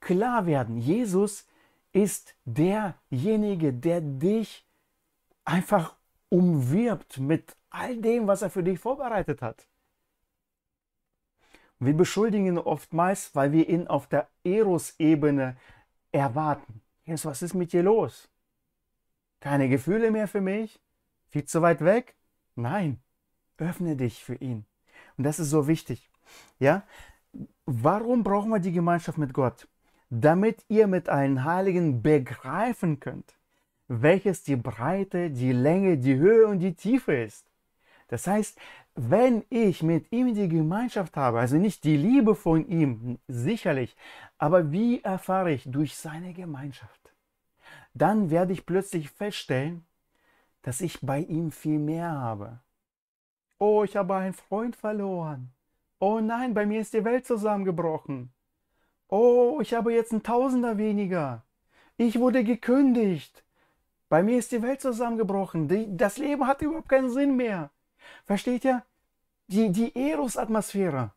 klar werden. Jesus ist derjenige, der dich einfach umwirbt mit all dem, was er für dich vorbereitet hat. Wir beschuldigen ihn oftmals, weil wir ihn auf der Eros-Ebene erwarten. Jesus, was ist mit dir los? Keine Gefühle mehr für mich? Viel zu weit weg? Nein, öffne dich für ihn. Und das ist so wichtig. Ja? Warum brauchen wir die Gemeinschaft mit Gott? Damit ihr mit allen Heiligen begreifen könnt, welches die Breite, die Länge, die Höhe und die Tiefe ist. Das heißt, wenn ich mit ihm die Gemeinschaft habe, also nicht die Liebe von ihm, sicherlich, aber wie erfahre ich durch seine Gemeinschaft? Dann werde ich plötzlich feststellen, dass ich bei ihm viel mehr habe. Oh, ich habe einen Freund verloren. Oh nein, bei mir ist die Welt zusammengebrochen. Oh, ich habe jetzt ein Tausender weniger. Ich wurde gekündigt. Bei mir ist die Welt zusammengebrochen. Die, das Leben hat überhaupt keinen Sinn mehr. Versteht ihr? Die, die Eros-Atmosphäre.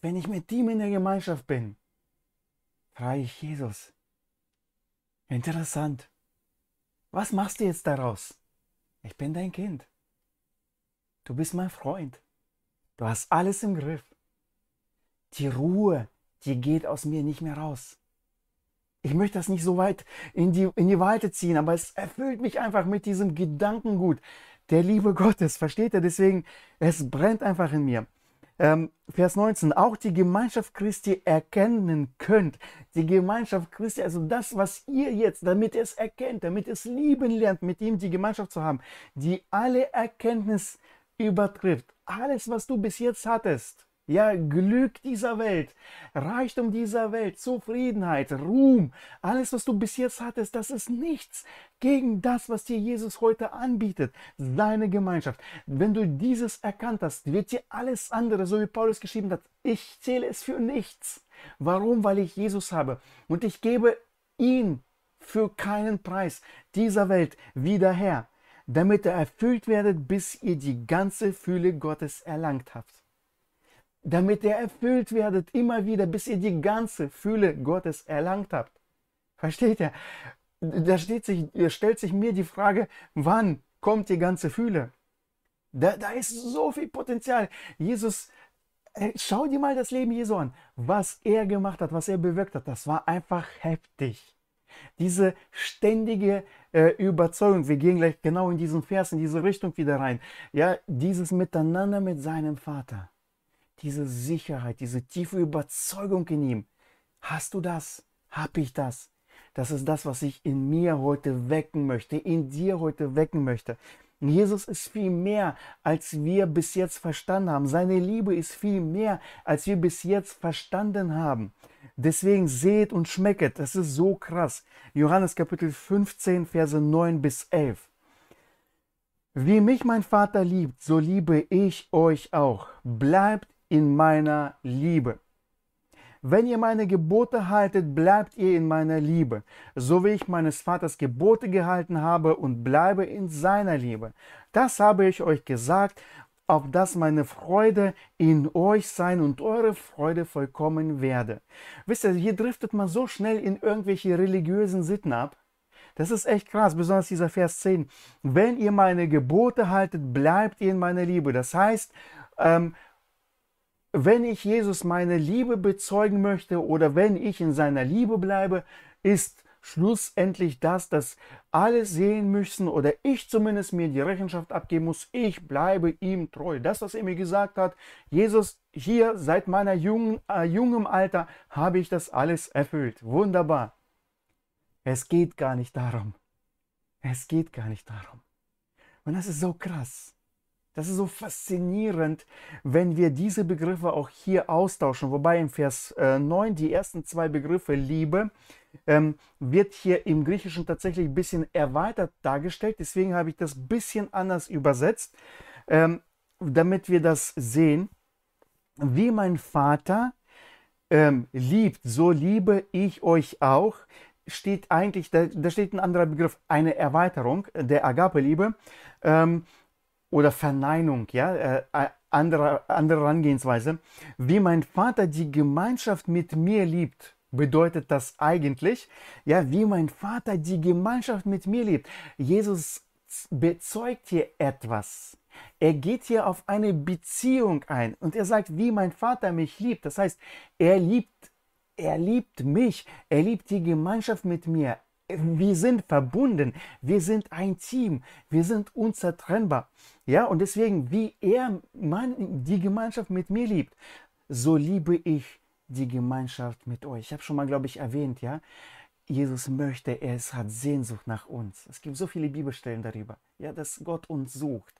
Wenn ich mit ihm in der Gemeinschaft bin, frage ich Jesus. Interessant. Was machst du jetzt daraus? Ich bin dein Kind. Du bist mein Freund. Du hast alles im Griff. Die Ruhe, die geht aus mir nicht mehr raus ich möchte das nicht so weit in die, in die Weite ziehen, aber es erfüllt mich einfach mit diesem Gedankengut der Liebe Gottes. Versteht ihr? Deswegen, es brennt einfach in mir. Ähm, Vers 19, auch die Gemeinschaft Christi erkennen könnt. Die Gemeinschaft Christi, also das, was ihr jetzt, damit es erkennt, damit es lieben lernt, mit ihm die Gemeinschaft zu haben, die alle Erkenntnis übertrifft. Alles, was du bis jetzt hattest, ja, Glück dieser Welt, Reichtum dieser Welt, Zufriedenheit, Ruhm, alles, was du bis jetzt hattest, das ist nichts gegen das, was dir Jesus heute anbietet, seine Gemeinschaft. Wenn du dieses erkannt hast, wird dir alles andere, so wie Paulus geschrieben hat, ich zähle es für nichts. Warum? Weil ich Jesus habe und ich gebe ihn für keinen Preis dieser Welt wieder her, damit er erfüllt werdet, bis ihr die ganze Fülle Gottes erlangt habt damit ihr erfüllt werdet immer wieder, bis ihr die ganze Fülle Gottes erlangt habt. Versteht ihr? Da sich, stellt sich mir die Frage, wann kommt die ganze Fülle? Da, da ist so viel Potenzial. Jesus, äh, schau dir mal das Leben Jesu an. Was er gemacht hat, was er bewirkt hat, das war einfach heftig. Diese ständige äh, Überzeugung, wir gehen gleich genau in diesen Vers, in diese Richtung wieder rein. Ja, dieses Miteinander mit seinem Vater diese Sicherheit, diese tiefe Überzeugung in ihm. Hast du das? Hab ich das? Das ist das, was ich in mir heute wecken möchte, in dir heute wecken möchte. Jesus ist viel mehr, als wir bis jetzt verstanden haben. Seine Liebe ist viel mehr, als wir bis jetzt verstanden haben. Deswegen seht und schmecket. Das ist so krass. Johannes Kapitel 15, Verse 9 bis 11. Wie mich mein Vater liebt, so liebe ich euch auch. Bleibt in meiner Liebe. Wenn ihr meine Gebote haltet, bleibt ihr in meiner Liebe, so wie ich meines Vaters Gebote gehalten habe und bleibe in seiner Liebe. Das habe ich euch gesagt, auf dass meine Freude in euch sein und eure Freude vollkommen werde. Wisst ihr, hier driftet man so schnell in irgendwelche religiösen Sitten ab. Das ist echt krass, besonders dieser Vers 10. Wenn ihr meine Gebote haltet, bleibt ihr in meiner Liebe. Das heißt, ähm, wenn ich Jesus meine Liebe bezeugen möchte oder wenn ich in seiner Liebe bleibe, ist schlussendlich das, dass alle sehen müssen oder ich zumindest mir die Rechenschaft abgeben muss, ich bleibe ihm treu. Das, was er mir gesagt hat, Jesus, hier seit meiner jungen, äh, jungem Alter habe ich das alles erfüllt. Wunderbar. Es geht gar nicht darum. Es geht gar nicht darum. Und das ist so krass. Das ist so faszinierend, wenn wir diese Begriffe auch hier austauschen. Wobei im Vers äh, 9 die ersten zwei Begriffe Liebe ähm, wird hier im Griechischen tatsächlich ein bisschen erweitert dargestellt. Deswegen habe ich das ein bisschen anders übersetzt, ähm, damit wir das sehen. Wie mein Vater ähm, liebt, so liebe ich euch auch steht eigentlich, da, da, steht ein anderer Begriff, eine Erweiterung der Agape-Liebe. Ähm, oder Verneinung, ja, äh, andere, andere Herangehensweise. Wie mein Vater die Gemeinschaft mit mir liebt, bedeutet das eigentlich, ja, wie mein Vater die Gemeinschaft mit mir liebt. Jesus bezeugt hier etwas. Er geht hier auf eine Beziehung ein und er sagt, wie mein Vater mich liebt. Das heißt, er liebt, er liebt mich, er liebt die Gemeinschaft mit mir, wir sind verbunden, wir sind ein Team, wir sind unzertrennbar. Ja, und deswegen, wie er man, die Gemeinschaft mit mir liebt, so liebe ich die Gemeinschaft mit euch. Ich habe schon mal, glaube ich, erwähnt, ja. Jesus möchte, er hat Sehnsucht nach uns. Es gibt so viele Bibelstellen darüber, ja, dass Gott uns sucht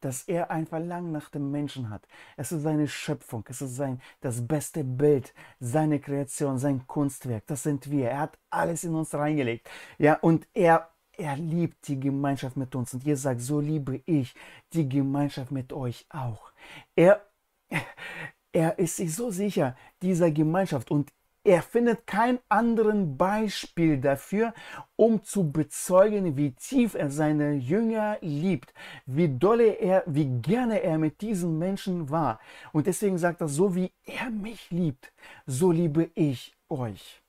dass er ein Verlangen nach dem Menschen hat. Es ist seine Schöpfung, es ist sein, das beste Bild, seine Kreation, sein Kunstwerk. Das sind wir. Er hat alles in uns reingelegt. Ja, und er er liebt die Gemeinschaft mit uns. Und ihr sagt, so liebe ich die Gemeinschaft mit euch auch. Er, er ist sich so sicher dieser Gemeinschaft und er findet kein anderen Beispiel dafür, um zu bezeugen, wie tief er seine Jünger liebt, wie dolle er, wie gerne er mit diesen Menschen war. Und deswegen sagt er, so wie er mich liebt, so liebe ich euch.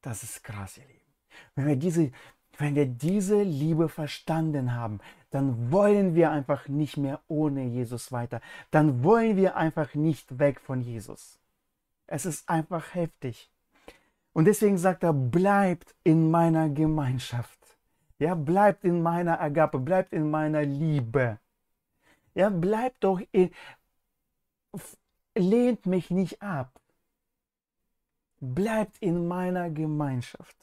Das ist krass, ihr Lieben. Wenn wir diese, wenn wir diese Liebe verstanden haben, dann wollen wir einfach nicht mehr ohne Jesus weiter. Dann wollen wir einfach nicht weg von Jesus. Es ist einfach heftig. Und deswegen sagt er, bleibt in meiner Gemeinschaft. Ja, bleibt in meiner Agape, bleibt in meiner Liebe. Ja, bleibt doch, in, lehnt mich nicht ab. Bleibt in meiner Gemeinschaft.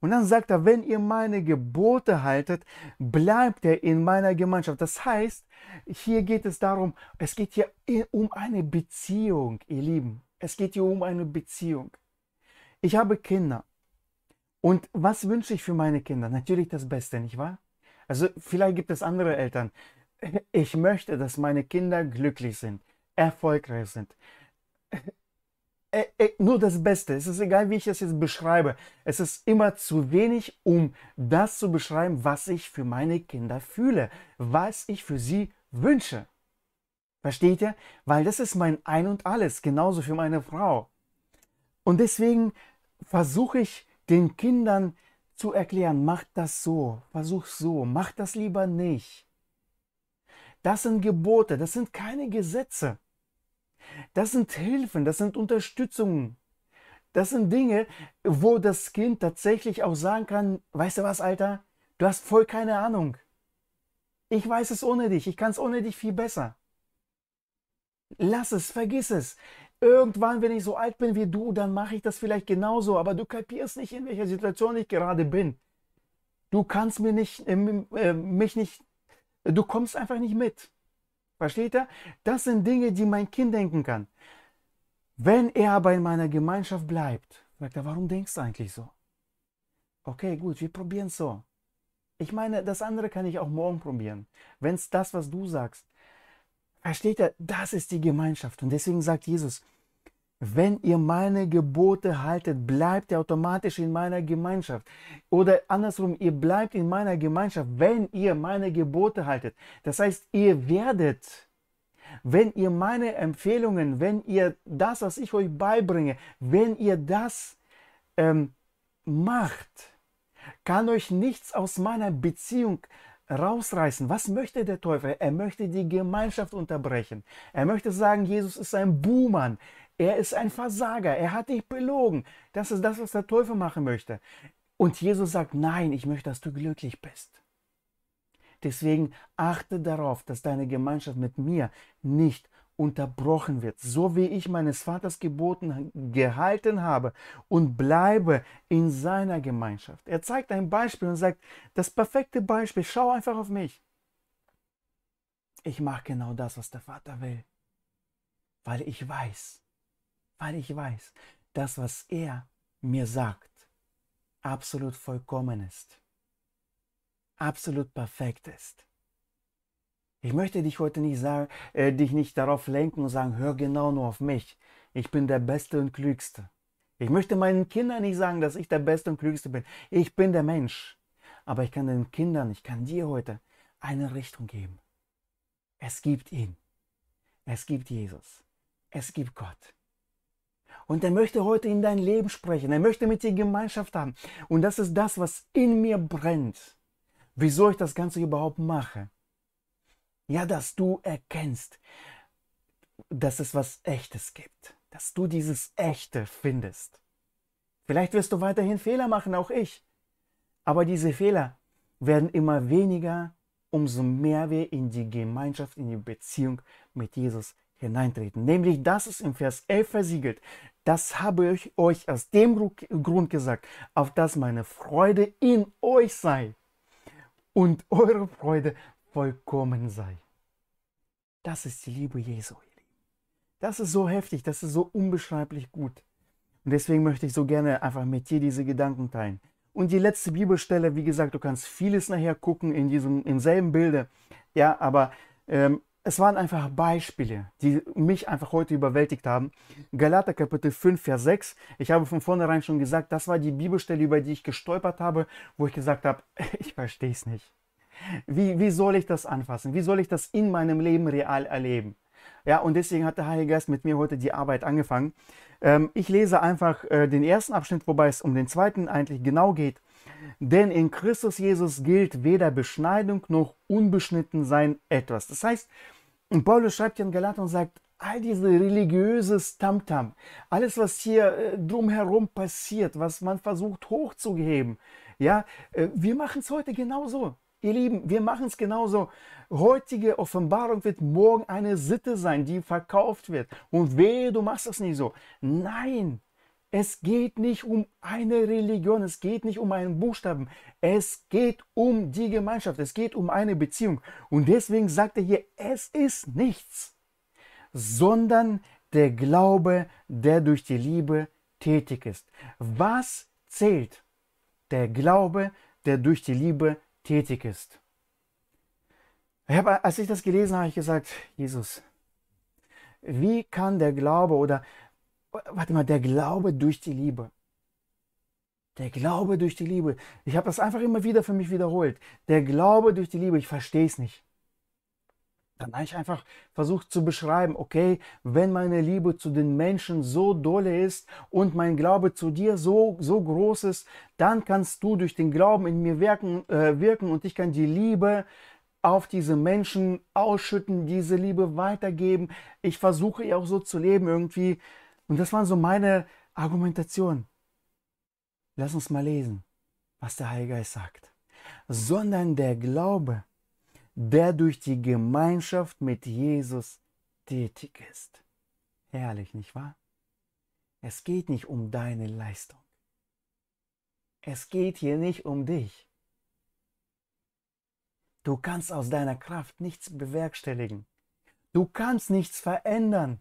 Und dann sagt er, wenn ihr meine Gebote haltet, bleibt er in meiner Gemeinschaft. Das heißt, hier geht es darum, es geht hier um eine Beziehung, ihr Lieben. Es geht hier um eine Beziehung. Ich habe Kinder. Und was wünsche ich für meine Kinder? Natürlich das Beste, nicht wahr? Also vielleicht gibt es andere Eltern. Ich möchte, dass meine Kinder glücklich sind, erfolgreich sind. Äh, äh, nur das Beste. Es ist egal, wie ich es jetzt beschreibe. Es ist immer zu wenig, um das zu beschreiben, was ich für meine Kinder fühle, was ich für sie wünsche. Versteht ihr? Weil das ist mein Ein und alles, genauso für meine Frau. Und deswegen versuche ich den Kindern zu erklären, mach das so, versuch so, mach das lieber nicht. Das sind Gebote, das sind keine Gesetze. Das sind Hilfen, das sind Unterstützungen. Das sind Dinge, wo das Kind tatsächlich auch sagen kann, weißt du was, Alter, du hast voll keine Ahnung. Ich weiß es ohne dich, ich kann es ohne dich viel besser. Lass es, vergiss es. Irgendwann, wenn ich so alt bin wie du, dann mache ich das vielleicht genauso, aber du kapierst nicht, in welcher Situation ich gerade bin. Du kannst mir nicht, äh, äh mich nicht, du kommst einfach nicht mit. Versteht er? Das sind Dinge, die mein Kind denken kann. Wenn er aber in meiner Gemeinschaft bleibt, sagt er, warum denkst du eigentlich so? Okay, gut, wir probieren es so. Ich meine, das andere kann ich auch morgen probieren. Wenn es das, was du sagst, Versteht ihr? Das ist die Gemeinschaft. Und deswegen sagt Jesus, wenn ihr meine Gebote haltet, bleibt ihr automatisch in meiner Gemeinschaft. Oder andersrum, ihr bleibt in meiner Gemeinschaft, wenn ihr meine Gebote haltet. Das heißt, ihr werdet, wenn ihr meine Empfehlungen, wenn ihr das, was ich euch beibringe, wenn ihr das ähm, macht, kann euch nichts aus meiner Beziehung äh, rausreißen. Was möchte der Teufel? Er möchte die Gemeinschaft unterbrechen. Er möchte sagen, Jesus ist ein Buhmann. Er ist ein Versager. Er hat dich belogen. Das ist das, was der Teufel machen möchte. Und Jesus sagt, nein, ich möchte, dass du glücklich bist. Deswegen achte darauf, dass deine Gemeinschaft mit mir nicht unterbrochen wird, so wie ich meines Vaters Geboten gehalten habe und bleibe in seiner Gemeinschaft. Er zeigt ein Beispiel und sagt, das perfekte Beispiel, schau einfach auf mich. Ich mache genau das, was der Vater will, weil ich weiß, weil ich weiß, das, was er mir sagt, absolut vollkommen ist, absolut perfekt ist. Ich möchte dich heute nicht sagen, äh, dich nicht darauf lenken und sagen, hör genau nur auf mich. Ich bin der Beste und Klügste. Ich möchte meinen Kindern nicht sagen, dass ich der Beste und Klügste bin. Ich bin der Mensch. Aber ich kann den Kindern, ich kann dir heute eine Richtung geben. Es gibt ihn. Es gibt Jesus. Es gibt Gott. Und er möchte heute in dein Leben sprechen. Er möchte mit dir Gemeinschaft haben. Und das ist das, was in mir brennt. Wieso ich das Ganze überhaupt mache. Ja, dass du erkennst, dass es was Echtes gibt, dass du dieses Echte findest. Vielleicht wirst du weiterhin Fehler machen, auch ich. Aber diese Fehler werden immer weniger, umso mehr wir in die Gemeinschaft, in die Beziehung mit Jesus hineintreten. Nämlich, das ist im Vers 11 versiegelt. Das habe ich euch aus dem Grund gesagt, auf dass meine Freude in euch sei und eure Freude vollkommen sei. Das ist die Liebe Jesu, Das ist so heftig, das ist so unbeschreiblich gut. Und deswegen möchte ich so gerne einfach mit dir diese Gedanken teilen. Und die letzte Bibelstelle, wie gesagt, du kannst vieles nachher gucken in diesem, im selben Bilde. Ja, aber ähm, es waren einfach Beispiele, die mich einfach heute überwältigt haben. Galater Kapitel 5, Vers 6. Ich habe von vornherein schon gesagt, das war die Bibelstelle, über die ich gestolpert habe, wo ich gesagt habe, ich verstehe es nicht. Wie, wie soll ich das anfassen? Wie soll ich das in meinem Leben real erleben? Ja, und deswegen hat der Heilige Geist mit mir heute die Arbeit angefangen. Ähm, ich lese einfach äh, den ersten Abschnitt, wobei es um den zweiten eigentlich genau geht. Denn in Christus Jesus gilt weder Beschneidung noch unbeschnitten sein etwas. Das heißt, Paulus schreibt hier in Galat und sagt, all diese religiöses Tamtam, alles was hier äh, drumherum passiert, was man versucht hochzuheben, ja, äh, wir machen es heute genauso. Ihr Lieben, wir machen es genauso. Heutige Offenbarung wird morgen eine Sitte sein, die verkauft wird. Und wehe, du machst das nicht so. Nein, es geht nicht um eine Religion, es geht nicht um einen Buchstaben, es geht um die Gemeinschaft, es geht um eine Beziehung. Und deswegen sagt er hier, es ist nichts, sondern der Glaube, der durch die Liebe tätig ist. Was zählt? Der Glaube, der durch die Liebe tätig ist tätig ist. Ich hab, als ich das gelesen habe, habe ich gesagt, Jesus, wie kann der Glaube oder, warte mal, der Glaube durch die Liebe. Der Glaube durch die Liebe. Ich habe das einfach immer wieder für mich wiederholt. Der Glaube durch die Liebe, ich verstehe es nicht. Dann habe ich einfach versucht zu beschreiben, okay, wenn meine Liebe zu den Menschen so dolle ist und mein Glaube zu dir so, so groß ist, dann kannst du durch den Glauben in mir wirken, äh, wirken und ich kann die Liebe auf diese Menschen ausschütten, diese Liebe weitergeben. Ich versuche ja auch so zu leben irgendwie. Und das waren so meine Argumentationen. Lass uns mal lesen, was der Heilige Geist sagt. Sondern der Glaube, der durch die Gemeinschaft mit Jesus tätig ist. Herrlich, nicht wahr? Es geht nicht um deine Leistung. Es geht hier nicht um dich. Du kannst aus deiner Kraft nichts bewerkstelligen. Du kannst nichts verändern.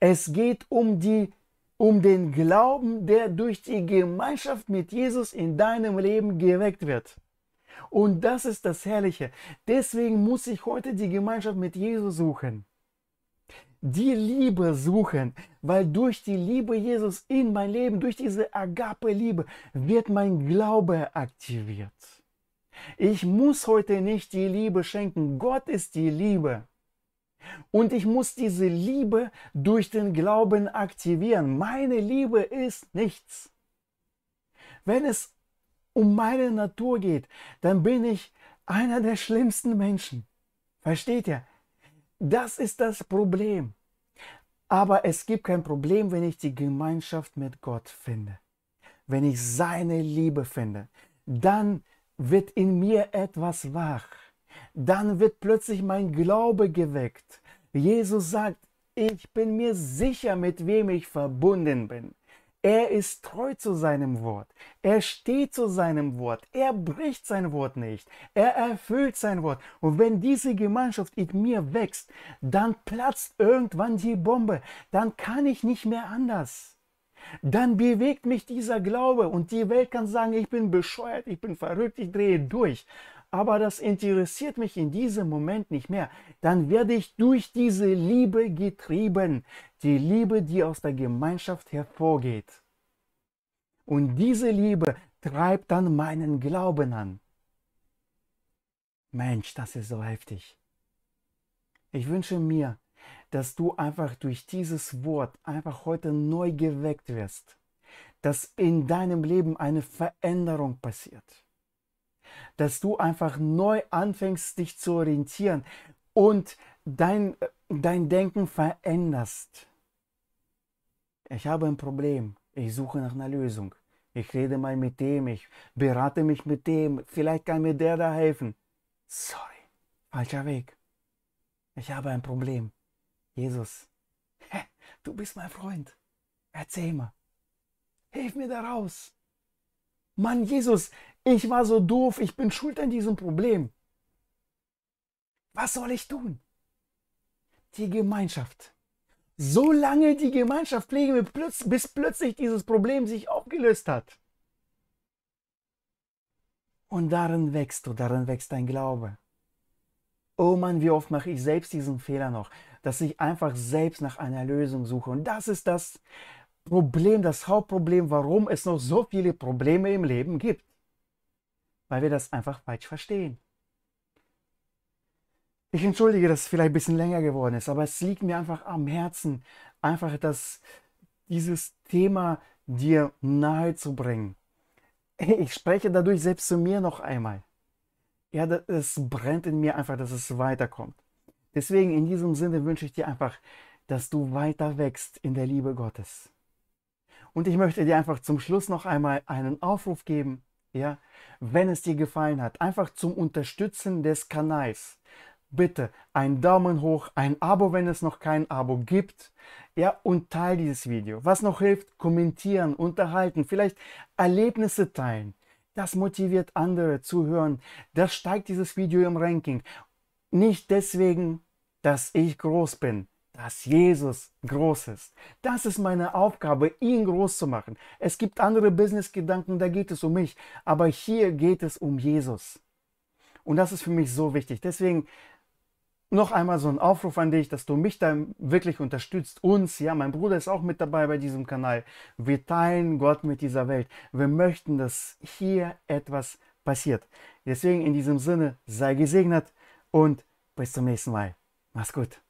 Es geht um die um den Glauben, der durch die Gemeinschaft mit Jesus in deinem Leben geweckt wird. Und das ist das Herrliche. Deswegen muss ich heute die Gemeinschaft mit Jesus suchen. Die Liebe suchen, weil durch die Liebe Jesus in mein Leben, durch diese Agape-Liebe, wird mein Glaube aktiviert. Ich muss heute nicht die Liebe schenken. Gott ist die Liebe. Und ich muss diese Liebe durch den Glauben aktivieren. Meine Liebe ist nichts. Wenn es um meine Natur geht, dann bin ich einer der schlimmsten Menschen. Versteht ihr? Das ist das Problem. Aber es gibt kein Problem, wenn ich die Gemeinschaft mit Gott finde. Wenn ich seine Liebe finde, dann wird in mir etwas wach. Dann wird plötzlich mein Glaube geweckt. Jesus sagt, ich bin mir sicher, mit wem ich verbunden bin. Er ist treu zu seinem Wort. Er steht zu seinem Wort. Er bricht sein Wort nicht. Er erfüllt sein Wort. Und wenn diese Gemeinschaft in mir wächst, dann platzt irgendwann die Bombe. Dann kann ich nicht mehr anders. Dann bewegt mich dieser Glaube und die Welt kann sagen, ich bin bescheuert, ich bin verrückt, ich drehe durch aber das interessiert mich in diesem Moment nicht mehr, dann werde ich durch diese Liebe getrieben, die Liebe, die aus der Gemeinschaft hervorgeht. Und diese Liebe treibt dann meinen Glauben an. Mensch, das ist so heftig. Ich wünsche mir, dass du einfach durch dieses Wort einfach heute neu geweckt wirst, dass in deinem Leben eine Veränderung passiert dass du einfach neu anfängst, dich zu orientieren und dein, dein Denken veränderst. Ich habe ein Problem, ich suche nach einer Lösung. Ich rede mal mit dem, ich berate mich mit dem, vielleicht kann mir der da helfen. Sorry, falscher Weg. Ich habe ein Problem. Jesus, du bist mein Freund. Erzähl mal. Hilf mir da raus. Mann, Jesus, ich war so doof, ich bin schuld an diesem Problem. Was soll ich tun? Die Gemeinschaft. Solange die Gemeinschaft pflegen, bis plötzlich dieses Problem sich aufgelöst hat. Und darin wächst du, darin wächst dein Glaube. Oh Mann, wie oft mache ich selbst diesen Fehler noch, dass ich einfach selbst nach einer Lösung suche. Und das ist das Problem, das Hauptproblem, warum es noch so viele Probleme im Leben gibt weil wir das einfach falsch verstehen. Ich entschuldige, dass es vielleicht ein bisschen länger geworden ist, aber es liegt mir einfach am Herzen, einfach das, dieses Thema dir nahe zu bringen. Ich spreche dadurch selbst zu mir noch einmal. Ja, es brennt in mir einfach, dass es weiterkommt. Deswegen in diesem Sinne wünsche ich dir einfach, dass du weiter wächst in der Liebe Gottes. Und ich möchte dir einfach zum Schluss noch einmal einen Aufruf geben ja, wenn es dir gefallen hat, einfach zum Unterstützen des Kanals. Bitte einen Daumen hoch, ein Abo, wenn es noch kein Abo gibt. Ja, und teil dieses Video. Was noch hilft, kommentieren, unterhalten, vielleicht Erlebnisse teilen. Das motiviert andere zu hören. Das steigt dieses Video im Ranking. Nicht deswegen, dass ich groß bin, dass Jesus groß ist. Das ist meine Aufgabe, ihn groß zu machen. Es gibt andere Business-Gedanken, da geht es um mich, aber hier geht es um Jesus. Und das ist für mich so wichtig. Deswegen noch einmal so ein Aufruf an dich, dass du mich da wirklich unterstützt, uns, ja, mein Bruder ist auch mit dabei bei diesem Kanal. Wir teilen Gott mit dieser Welt. Wir möchten, dass hier etwas passiert. Deswegen in diesem Sinne, sei gesegnet und bis zum nächsten Mal. Mach's gut.